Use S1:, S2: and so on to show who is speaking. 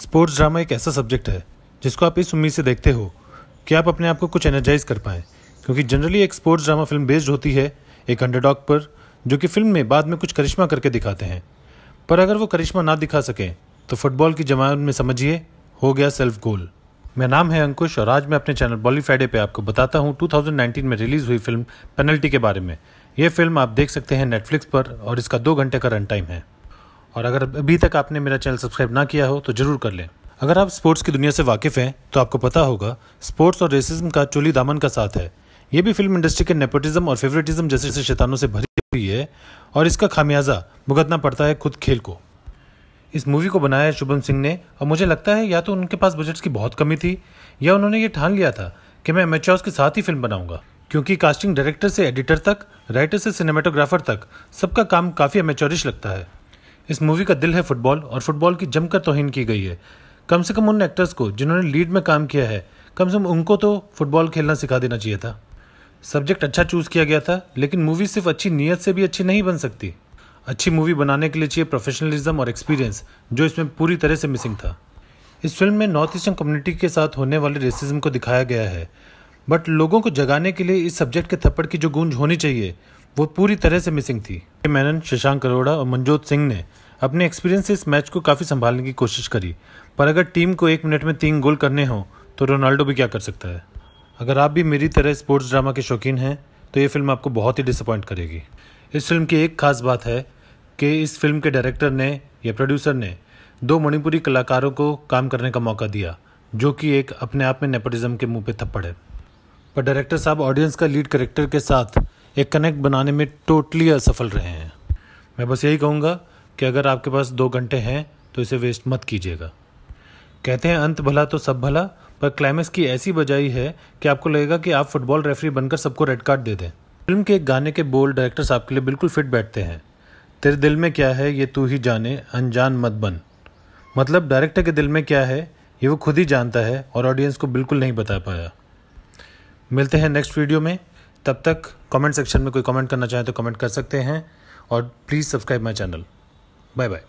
S1: sports drama एक ऐसा subject है जिसको आप इस उम्मीद से देखते हो कि आप अपने आप को कुछ एनर्जाइज कर पाएं क्योंकि जनरली एक स्पोर्ट्स ड्रामा फिल्म बेस्ड होती है एक अंडरडॉग पर जो कि फिल्म में बाद में कुछ करिश्मा करके दिखाते हैं पर अगर वो करिश्मा ना दिखा सकें तो फुटबॉल की जमात में समझिए हो गया सेल्फ गोल मेरा नाम है अंकुश और आज मैं अपने चैनल बॉली फ्राइडे पर आपको बताता हूँ टू में रिलीज़ हुई फिल्म पेनल्टी के बारे में यह फिल्म आप देख सकते हैं नेटफ्लिक्स पर और इसका दो घंटे का रन टाइम है और अगर अभी तक आपने मेरा चैनल सब्सक्राइब ना किया हो तो ज़रूर कर लें अगर आप स्पोर्ट्स की दुनिया से वाकिफ़ हैं तो आपको पता होगा स्पोर्ट्स और रेसिज्म का चोली दामन का साथ है ये भी फिल्म इंडस्ट्री के नेपोटिज्म और फेवरेटिज्म जैसे से शैतानों से भरी हुई है और इसका खामियाजा भुगतना पड़ता है खुद खेल को इस मूवी को बनाया है शुभम सिंह ने और मुझे लगता है या तो उनके पास बजट की बहुत कमी थी या उन्होंने ये ठान लिया था कि मैं एमेचर्स के साथ ही फिल्म बनाऊंगा क्योंकि कास्टिंग डायरेक्टर से एडिटर तक राइटर से सिनेमाटोग्राफर तक सबका काम काफ़ी एमेचोरिश लगता है इस मूवी का दिल है फुटबॉल और फुटबॉल की जमकर तोहिन की गई है कम से कम उन एक्टर्स को जिन्होंने लीड में काम किया है कम से कम उनको तो फुटबॉल खेलना सिखा देना चाहिए था सब्जेक्ट अच्छा चूज़ किया गया था लेकिन मूवी सिर्फ अच्छी नीयत से भी अच्छी नहीं बन सकती अच्छी मूवी बनाने के लिए चाहिए प्रोफेशनलिज्म और एक्सपीरियंस जो इसमें पूरी तरह से मिसिंग था इस फिल्म में नॉर्थ ईस्टर्न कम्युनिटी के साथ होने वाले रेसिज्म को दिखाया गया है बट लोगों को जगाने के लिए इस सब्जेक्ट के थप्पड़ की जो गूंज होनी चाहिए वो पूरी तरह से मिसिंग थी मैनन शशांक अरोड़ा और मनजोत सिंह ने अपने एक्सपीरियंस से इस मैच को काफ़ी संभालने की कोशिश करी पर अगर टीम को एक मिनट में तीन गोल करने हो तो रोनाल्डो भी क्या कर सकता है अगर आप भी मेरी तरह स्पोर्ट्स ड्रामा के शौकीन हैं तो ये फिल्म आपको बहुत ही डिसअपॉइंट करेगी इस फिल्म की एक खास बात है कि इस फिल्म के डायरेक्टर ने या प्रोड्यूसर ने दो मणिपुरी कलाकारों को काम करने का मौका दिया जो कि एक अपने आप में नेपोटिज्म के मुंह पे थप्पड़ है पर डायरेक्टर साहब ऑडियंस का लीड करेक्टर के साथ एक कनेक्ट बनाने में टोटली असफल रहे हैं मैं बस यही कहूँगा कि अगर आपके पास दो घंटे हैं तो इसे वेस्ट मत कीजिएगा कहते हैं अंत भला तो सब भला पर क्लाइमेक्स की ऐसी बजाई है कि आपको लगेगा कि आप फुटबॉल रेफरी बनकर सबको रेड कार्ड दे दें फिल्म के एक गाने के बोल डायरेक्टर्स आपके लिए बिल्कुल फिट बैठते हैं तेरे दिल में क्या है ये तू ही जाने अनजान मत बन मतलब डायरेक्टर के दिल में क्या है ये वो खुद ही जानता है और ऑडियंस को बिल्कुल नहीं बता पाया मिलते हैं नेक्स्ट वीडियो में तब तक कमेंट सेक्शन में कोई कमेंट करना चाहे तो कमेंट कर सकते हैं और please subscribe my channel bye bye